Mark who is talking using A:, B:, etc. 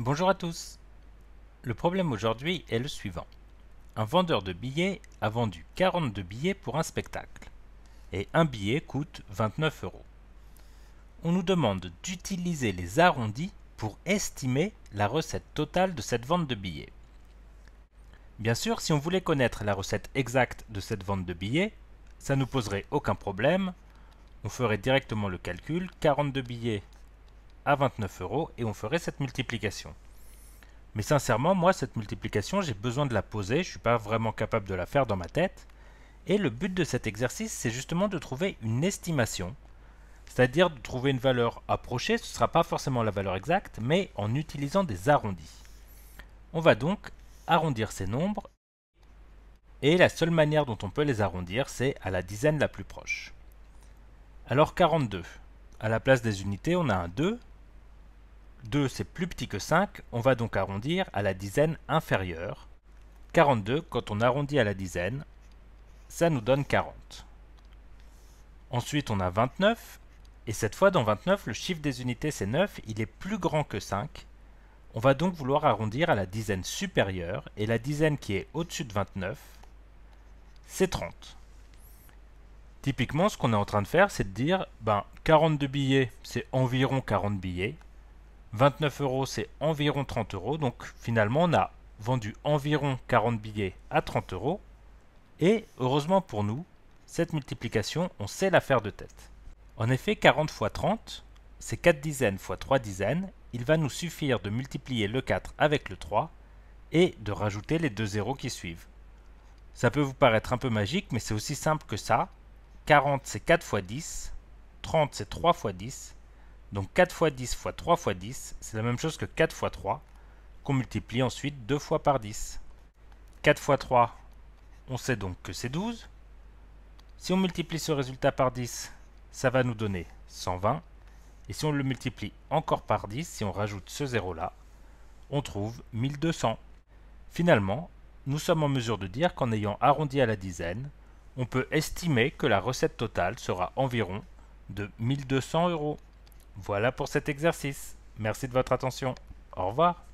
A: Bonjour à tous. Le problème aujourd'hui est le suivant. Un vendeur de billets a vendu 42 billets pour un spectacle. Et un billet coûte 29 euros. On nous demande d'utiliser les arrondis pour estimer la recette totale de cette vente de billets. Bien sûr, si on voulait connaître la recette exacte de cette vente de billets, ça ne nous poserait aucun problème. On ferait directement le calcul. 42 billets à 29 euros et on ferait cette multiplication. Mais sincèrement, moi, cette multiplication, j'ai besoin de la poser, je ne suis pas vraiment capable de la faire dans ma tête. Et le but de cet exercice, c'est justement de trouver une estimation, c'est-à-dire de trouver une valeur approchée, ce ne sera pas forcément la valeur exacte, mais en utilisant des arrondis. On va donc arrondir ces nombres, et la seule manière dont on peut les arrondir, c'est à la dizaine la plus proche. Alors 42. À la place des unités, on a un 2, 2 c'est plus petit que 5, on va donc arrondir à la dizaine inférieure. 42, quand on arrondit à la dizaine, ça nous donne 40. Ensuite on a 29, et cette fois dans 29 le chiffre des unités c'est 9, il est plus grand que 5. On va donc vouloir arrondir à la dizaine supérieure, et la dizaine qui est au-dessus de 29, c'est 30. Typiquement, ce qu'on est en train de faire, c'est de dire ben, 42 billets, c'est environ 40 billets. 29 euros, c'est environ 30 euros. Donc finalement, on a vendu environ 40 billets à 30 euros. Et heureusement pour nous, cette multiplication, on sait la faire de tête. En effet, 40 x 30, c'est 4 dizaines x 3 dizaines. Il va nous suffire de multiplier le 4 avec le 3 et de rajouter les deux zéros qui suivent. Ça peut vous paraître un peu magique, mais c'est aussi simple que ça. 40 c'est 4 x 10, 30 c'est 3 x 10, donc 4 fois 10 fois 3 fois 10, c'est la même chose que 4 fois 3, qu'on multiplie ensuite 2 fois par 10. 4 x 3, on sait donc que c'est 12. Si on multiplie ce résultat par 10, ça va nous donner 120. Et si on le multiplie encore par 10, si on rajoute ce 0 là, on trouve 1200. Finalement, nous sommes en mesure de dire qu'en ayant arrondi à la dizaine, on peut estimer que la recette totale sera environ de 1200 euros. Voilà pour cet exercice. Merci de votre attention. Au revoir.